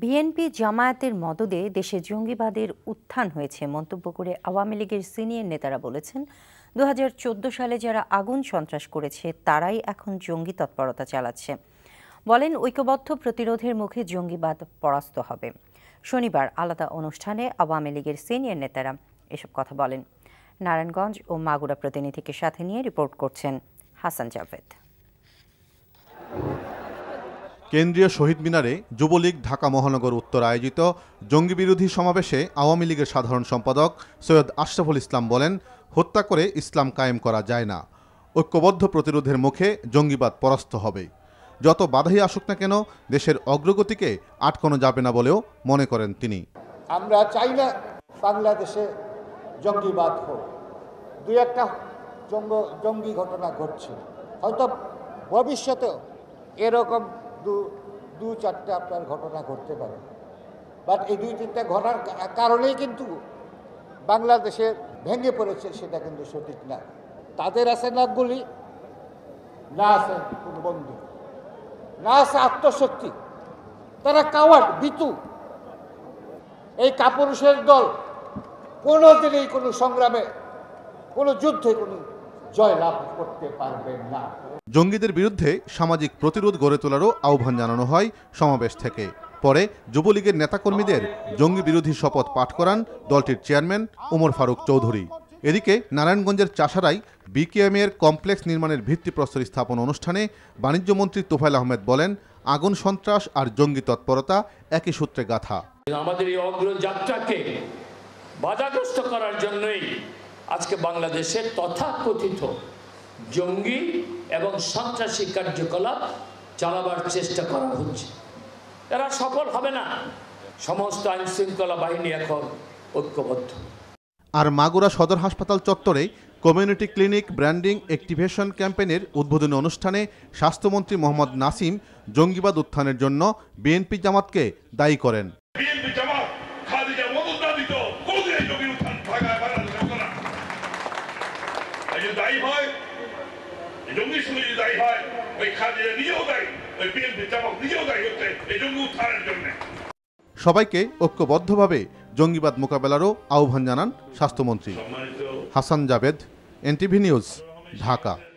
BNP জামায়াতের মদদে দেশে জঙ্গিবাদের উত্থান হয়েছে মন্তব্য করে আওয়ামী লীগের সিনিয়র নেতারা বলেছেন দু সালে যারা আগুন সন্ত্রাস করেছে তারাই এখন জঙ্গি তৎপরতা চালাচ্ছে বলেন ঐক্যবদ্ধ প্রতিরোধের মুখে জঙ্গিবাদ পরাস্ত হবে শনিবার আলাদা অনুষ্ঠানে আওয়ামী লীগের সিনিয়র নেতারা এসব কথা বলেন নারায়ণগঞ্জ ও মাগুরা প্রতিনিধিকে সাথে নিয়ে রিপোর্ট করছেন হাসান জাভেদ কেন্দ্রীয় শহীদ মিনারে যুবলীগ ঢাকা মহানগর উত্তর আয়োজিত জঙ্গিবিরোধী সমাবেশে আওয়ামী লীগের সাধারণ সম্পাদক সৈয়দ আশরাফুল ইসলাম বলেন হত্যা করে ইসলাম কায়েম করা যায় না ঐক্যবদ্ধ প্রতিরোধের মুখে জঙ্গিবাদ পরাস্ত হবে যত বাধাই আসুক না কেন দেশের অগ্রগতিকে আটকানো যাবে না বলেও মনে করেন তিনি আমরা চাই না বাংলাদেশে জঙ্গিবাদ হোক দুই একটা জঙ্গ জঙ্গি ঘটনা ঘটছে হয়তো ভবিষ্যতেও এরকম দু দু চারটা আপনার ঘটনা ঘটতে পারে বাট এই দুই তিনটা ঘটার কারণেই কিন্তু বাংলাদেশে ভেঙে পড়েছে সেটা কিন্তু সঠিক না তাদের আছে নাকগুলি না আছে কোনো বন্ধু না আছে আত্মশক্তি তারা কাওয়ার বিতু এই কাপুরুষের দল কোনো দিনই কোনো সংগ্রামে কোনো যুদ্ধে কোনো জয়লাভ করতে পারবেন না জঙ্গিদের বিরুদ্ধে সামাজিক প্রতিরোধ গড়ে তোলারও আহ্বান জানানো হয় সমাবেশ থেকে পরে যুবলীগের নেতাকর্মীদের জঙ্গি বিরোধী শপথ পাঠ করান দলটির চেয়ারম্যান ওমর ফারুক চৌধুরী এদিকে নারায়ণগঞ্জের চাষারাই এর কমপ্লেক্স নির্মাণের ভিত্তিপ্রস্তর স্থাপন অনুষ্ঠানে বাণিজ্যমন্ত্রী তোফাইল আহমেদ বলেন আগুন সন্ত্রাস আর জঙ্গি তৎপরতা একই সূত্রে গাথা আমাদের এই অগ্রযাত্রাকে বাধাগ্রস্ত করার জন্যই আজকে বাংলাদেশে তথাকথিত জঙ্গি এবং সন্ত্রাসী কার্যকলাপ চালাবার চেষ্টা করা হচ্ছে এরা সফল হবে না সমস্ত আইনশৃঙ্খলা বাহিনী এখন ঐক্যবদ্ধ আর মাগুরা সদর হাসপাতাল চত্বরে কমিউনিটি ক্লিনিক ব্র্যান্ডিং অ্যাক্টিভেশন ক্যাম্পেনের উদ্বোধনী অনুষ্ঠানে স্বাস্থ্যমন্ত্রী মোহাম্মদ নাসিম জঙ্গিবাদ উত্থানের জন্য বিএনপি জামাতকে দায়ী করেন বিএনপি জামাত খাদিজা দিত দায়ী হয় জঙ্গি যদি দায়ী হয় ওই খাদিরা নিজেও দায়ী ওই বিএনপি চাপক নিজেও দায়ী হচ্ছে এই জঙ্গি উত্থানের জন্য সবাইকে ঐক্যবদ্ধভাবে জঙ্গিবাদ মোকাবেলারও আহ্বান জানান স্বাস্থ্যমন্ত্রী হাসান জাভেদ এনটিভি নিউজ ঢাকা